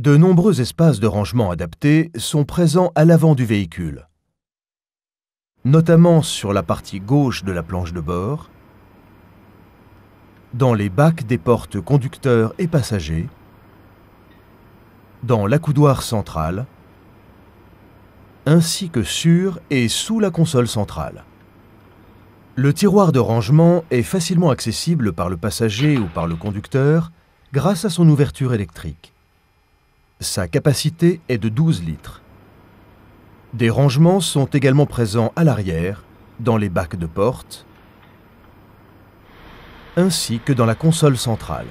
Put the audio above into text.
De nombreux espaces de rangement adaptés sont présents à l'avant du véhicule, notamment sur la partie gauche de la planche de bord, dans les bacs des portes conducteurs et passagers, dans l'accoudoir central, ainsi que sur et sous la console centrale. Le tiroir de rangement est facilement accessible par le passager ou par le conducteur grâce à son ouverture électrique. Sa capacité est de 12 litres. Des rangements sont également présents à l'arrière, dans les bacs de porte, ainsi que dans la console centrale.